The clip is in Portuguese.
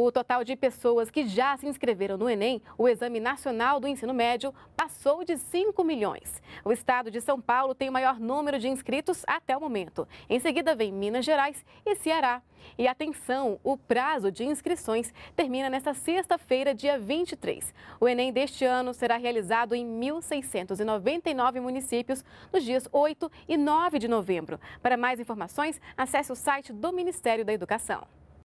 O total de pessoas que já se inscreveram no Enem, o Exame Nacional do Ensino Médio, passou de 5 milhões. O estado de São Paulo tem o maior número de inscritos até o momento. Em seguida vem Minas Gerais e Ceará. E atenção, o prazo de inscrições termina nesta sexta-feira, dia 23. O Enem deste ano será realizado em 1.699 municípios nos dias 8 e 9 de novembro. Para mais informações, acesse o site do Ministério da Educação.